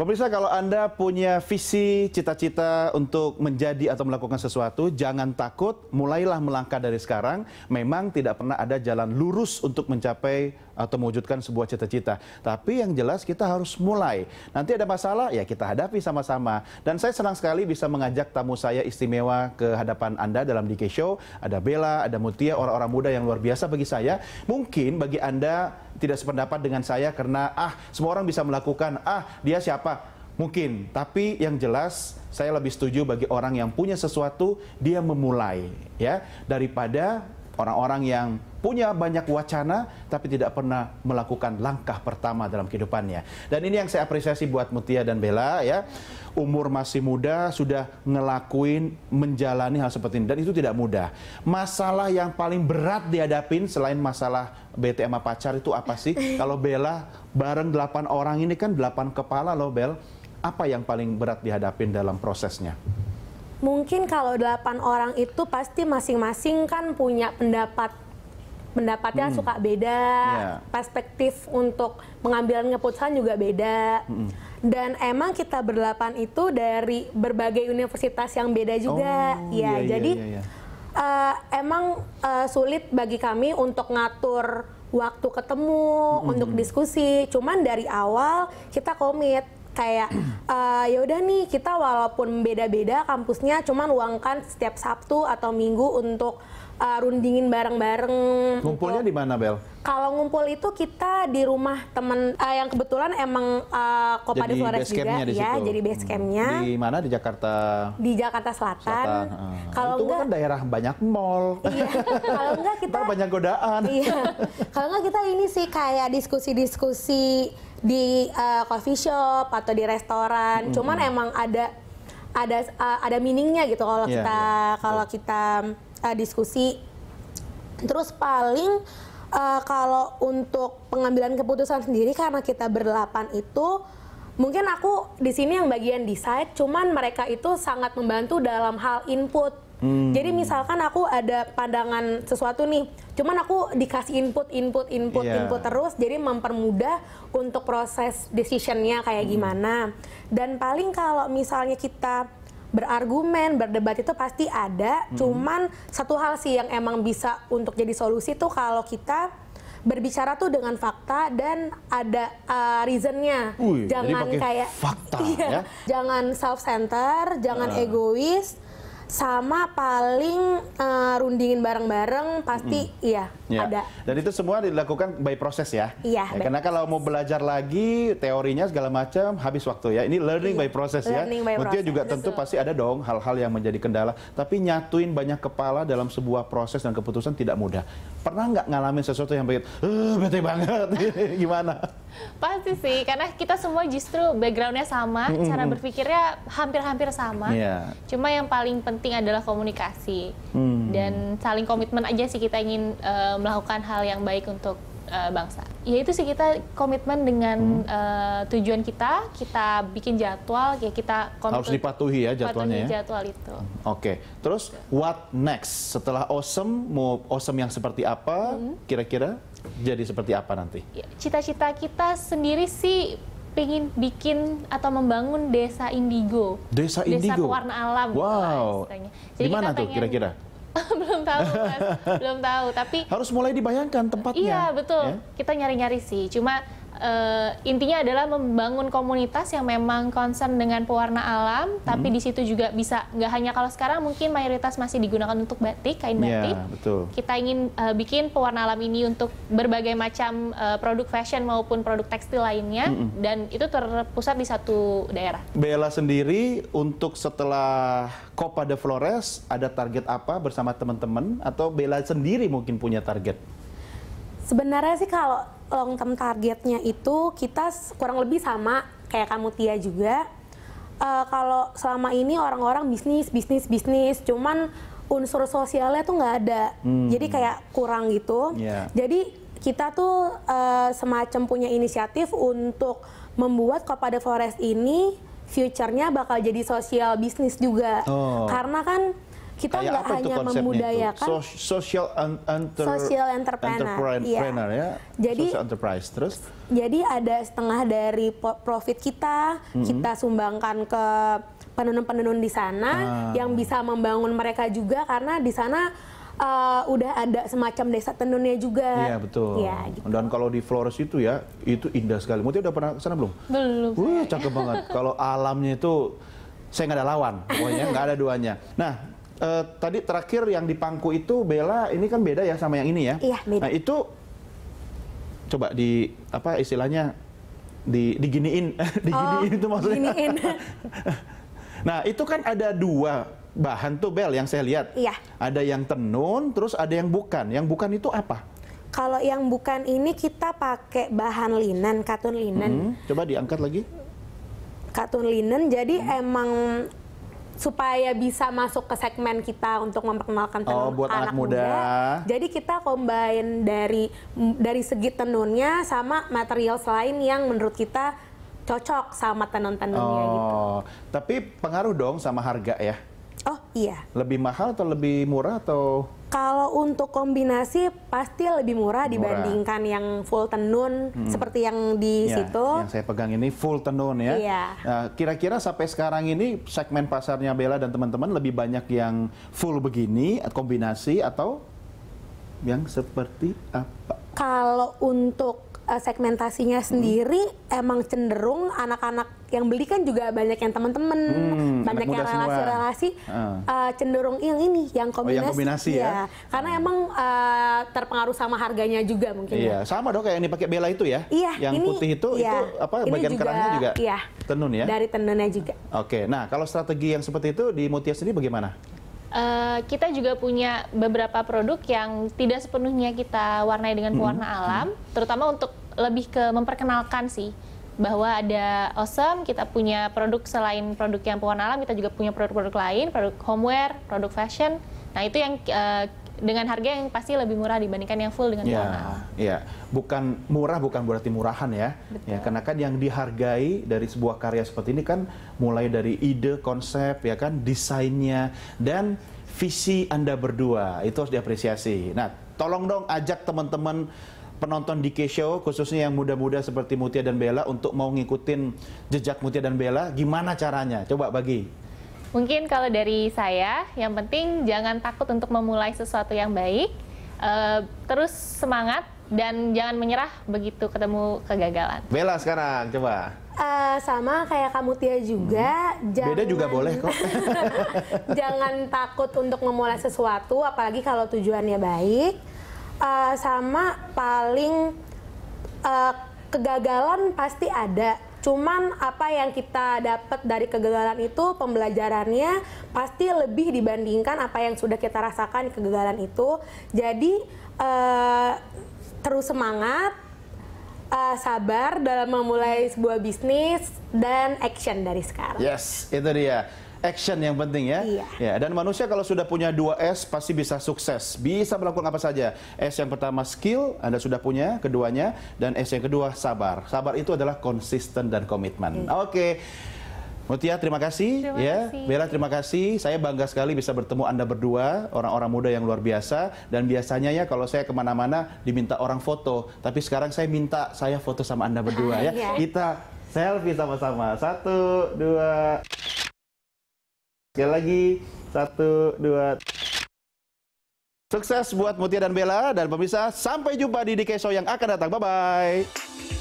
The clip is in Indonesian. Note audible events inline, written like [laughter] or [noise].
Pemirsa kalau Anda punya visi, cita-cita untuk menjadi atau melakukan sesuatu, jangan takut, mulailah melangkah dari sekarang. Memang tidak pernah ada jalan lurus untuk mencapai atau mewujudkan sebuah cita-cita. Tapi yang jelas kita harus mulai. Nanti ada masalah, ya kita hadapi sama-sama. Dan saya senang sekali bisa mengajak tamu saya istimewa ke hadapan Anda dalam DK Show. Ada Bella, ada Mutia, orang-orang muda yang luar biasa bagi saya. Mungkin bagi Anda tidak sependapat dengan saya karena ah semua orang bisa melakukan, ah dia siapa. Mungkin, tapi yang jelas saya lebih setuju bagi orang yang punya sesuatu dia memulai ya daripada Orang-orang yang punya banyak wacana tapi tidak pernah melakukan langkah pertama dalam kehidupannya. Dan ini yang saya apresiasi buat Mutia dan Bella ya. Umur masih muda sudah ngelakuin menjalani hal seperti ini dan itu tidak mudah. Masalah yang paling berat dihadapin selain masalah Btm pacar itu apa sih? [laughs] Kalau Bella bareng 8 orang ini kan 8 kepala loh Bel. Apa yang paling berat dihadapin dalam prosesnya? mungkin kalau delapan orang itu pasti masing-masing kan punya pendapat pendapatnya hmm. suka beda, yeah. perspektif untuk pengambilan keputusan juga beda. hmm. Dan emang kita berdelapan itu dari berbagai universitas yang beda juga. Oh, ya, iya, iya jadi iya, iya. Uh, emang uh, sulit bagi kami untuk ngatur waktu ketemu, -hmm. untuk diskusi. Cuman dari awal kita komit kayak uh, ya udah nih kita walaupun beda-beda kampusnya cuman luangkan setiap Sabtu atau Minggu untuk uh, rundingin bareng-bareng. Gitu. Ngumpulnya di mana, Bel? Kalau ngumpul itu kita di rumah temen uh, yang kebetulan emang uh, Kopa jadi Flores juga, di ya, jadi base campnya. Hmm. Di mana di Jakarta? Di Jakarta Selatan. Selatan. Uh. Kalau enggak kan daerah banyak mall. Iya. Kalau [laughs] enggak kita Ntar banyak godaan. Iya. Kalau enggak kita ini sih kayak diskusi-diskusi di uh, coffee shop atau di restoran. -hmm. Cuman emang ada ada uh, ada meaningnya gitu kalau yeah, kita yeah. Iya. kalau kita uh, diskusi. Terus paling uh, kalau untuk pengambilan keputusan sendiri karena kita berdelapan itu mungkin aku di sini yang bagian decide cuman mereka itu sangat membantu dalam hal input Hmm. Jadi misalkan aku ada pandangan sesuatu nih, cuman aku dikasih input, input, input, yeah. input terus, jadi mempermudah untuk proses decisionnya kayak hmm. gimana. Dan paling kalau misalnya kita berargumen, berdebat itu pasti ada. Hmm. Cuman satu hal sih yang emang bisa untuk jadi solusi tuh kalau kita berbicara tuh dengan fakta dan ada uh, reasonnya. jangan kayak fakta [laughs] iya, ya. Jangan self center, jangan uh. egois sama paling uh, rundingin bareng-bareng pasti hmm. iya yeah. ada. Dan itu semua dilakukan by process ya. Iya. Ya, karena kalau mau belajar lagi teorinya segala macam habis waktu ya. Ini learning yeah. by process ya. By juga tentu Betul. pasti ada dong hal-hal yang menjadi kendala. Tapi nyatuin banyak kepala dalam sebuah proses dan keputusan tidak mudah. Pernah nggak ngalamin sesuatu yang begitu, uh, bete banget, [laughs] gimana? Pasti sih, karena kita semua justru backgroundnya sama, mm -hmm. cara berpikirnya hampir-hampir sama. Yeah. Cuma yang paling penting adalah komunikasi mm. dan saling komitmen aja sih kita ingin uh, melakukan hal yang baik untuk uh, bangsa. Ya itu sih kita komitmen dengan mm. uh, tujuan kita, kita bikin jadwal, ya kita komitmen, harus dipatuhi ya jadwalnya. ya? jadwal itu. Oke, okay. terus what next? Setelah awesome, mau awesome yang seperti apa? Hmm. Kira-kira? Hmm jadi seperti apa nanti? Ya, cita-cita kita sendiri sih pengen bikin atau membangun desa indigo. Desa indigo. Desa warna alam. Gitu wow. Di Jadi tuh kira-kira? [laughs] belum tahu belum tahu. Tapi harus mulai dibayangkan tempatnya. Iya betul. Ya? Kita nyari-nyari sih. Cuma uh, intinya adalah membangun komunitas yang memang concern dengan pewarna alam, hmm. tapi di situ juga bisa nggak hanya kalau sekarang mungkin mayoritas masih digunakan untuk batik, kain iya, batik. Yeah, betul. Kita ingin uh, bikin pewarna alam ini untuk berbagai macam uh, produk fashion maupun produk tekstil lainnya hmm, hmm. dan itu terpusat di satu daerah. Bella sendiri untuk setelah Copa de Flores ada target apa bersama teman-teman atau Bella sendiri mungkin punya target? Sebenarnya sih kalau long term targetnya itu kita kurang lebih sama kayak kamu Tia juga. Uh, kalau selama ini orang-orang bisnis, bisnis, bisnis, cuman unsur sosialnya tuh nggak ada. Hmm. Jadi kayak kurang gitu. Yeah. Jadi kita tuh uh, semacam punya inisiatif untuk membuat kepada Forest ini future-nya bakal jadi sosial bisnis juga. Oh. Karena kan kita nggak hanya membudayakan so, social enter, social entrepreneur, entrepreneur ya. ya. Jadi social enterprise terus. Jadi ada setengah dari profit kita mm -hmm. kita sumbangkan ke penenun-penenun di sana ah. yang bisa membangun mereka juga karena di sana uh, udah ada semacam desa tenunnya juga. Iya betul. Ya, gitu. Dan kalau di Flores itu ya itu indah sekali. Mungkin udah pernah sana belum? Belum. Wah cakep banget. kalau alamnya itu saya nggak ada lawan, pokoknya nggak ada duanya. Nah uh, tadi terakhir yang di pangku itu Bella ini kan beda ya sama yang ini ya. Iya, beda. Nah, itu coba di apa istilahnya di diginiin, [laughs] diginiin oh, itu maksudnya. Giniin. [laughs] nah, itu kan ada dua bahan tuh Bel yang saya lihat. Iya. Ada yang tenun, terus ada yang bukan. Yang bukan itu apa? Kalau yang bukan ini kita pakai bahan linen, katun linen. Hmm, coba diangkat lagi. Katun linen, jadi hmm. emang supaya bisa masuk ke segmen kita untuk memperkenalkan oh, tenun oh, buat anak, anak muda. muda. Jadi kita combine dari dari segi tenunnya sama material selain yang menurut kita cocok sama tenun-tenunnya oh, gitu. Tapi pengaruh dong sama harga ya? Oh iya. Lebih mahal atau lebih murah atau kalau untuk kombinasi pasti lebih murah, murah. dibandingkan yang full tenun hmm. seperti yang di ya, situ. Yang saya pegang ini full tenun ya. Iya. Nah, kira-kira sampai sekarang ini segmen pasarnya Bella dan teman-teman lebih banyak yang full begini kombinasi atau yang seperti apa? Kalau untuk uh, segmentasinya hmm. sendiri hmm. emang cenderung anak-anak yang beli kan juga banyak yang teman-teman, hmm, banyak yang relasi-relasi uh. uh, cenderung yang ini yang kombinasi, oh, yang kombinasi ya. ya. Karena hmm. emang uh, terpengaruh sama harganya juga mungkin. Iya, ya. sama dong kayak yang dipakai Bella itu ya. Iya, yang ini, putih itu iya, itu apa ini bagian juga, juga iya, tenun ya. Dari tenunnya juga. Oke. Nah, kalau strategi yang seperti itu di Mutia sendiri bagaimana? Uh, kita juga punya beberapa produk yang tidak sepenuhnya kita warnai dengan hmm. pewarna hmm. alam, terutama untuk lebih ke memperkenalkan sih bahwa ada Awesome, kita punya produk selain produk yang pewarna alam, kita juga punya produk-produk lain, produk homeware, produk fashion. Nah, itu yang uh, dengan harga yang pasti lebih murah dibandingkan yang full dengan ya, pewarna alam. Iya, bukan murah bukan berarti murahan ya. Ya, karena kan yang dihargai dari sebuah karya seperti ini kan mulai dari ide, konsep ya kan, desainnya dan visi Anda berdua. Itu harus diapresiasi. Nah, tolong dong ajak teman-teman penonton di Show khususnya yang muda-muda seperti Mutia dan Bella untuk mau ngikutin jejak Mutia dan Bella gimana caranya coba bagi mungkin kalau dari saya yang penting jangan takut untuk memulai sesuatu yang baik uh, terus semangat dan jangan menyerah begitu ketemu kegagalan. Bella sekarang coba. Uh, sama kayak kamu Tia juga. Hmm. Jangan, Beda juga boleh kok. [laughs] jangan takut untuk memulai sesuatu, apalagi kalau tujuannya baik uh, sama paling uh, kegagalan pasti ada cuman apa yang kita dapat dari kegagalan itu pembelajarannya pasti lebih dibandingkan apa yang sudah kita rasakan kegagalan itu jadi uh, terus semangat uh, sabar dalam memulai sebuah bisnis dan action dari sekarang yes itu dia action yang penting ya. Iya. Ya, dan manusia kalau sudah punya dua S pasti bisa sukses. Bisa melakukan apa saja. S yang pertama skill, Anda sudah punya keduanya dan S yang kedua sabar. Sabar itu adalah konsisten dan komitmen. Hmm. Oke. Okay. Mutia, terima kasih. Terima ya, Bella, terima kasih. Saya bangga sekali bisa bertemu Anda berdua, orang-orang muda yang luar biasa. Dan biasanya ya kalau saya kemana-mana diminta orang foto. Tapi sekarang saya minta saya foto sama Anda berdua ah, ya. Iya. Kita selfie sama-sama. Satu, dua. Sekali lagi, satu, dua. Sukses buat Mutia dan Bella dan pemirsa sampai jumpa di Dikeso yang akan datang. Bye bye.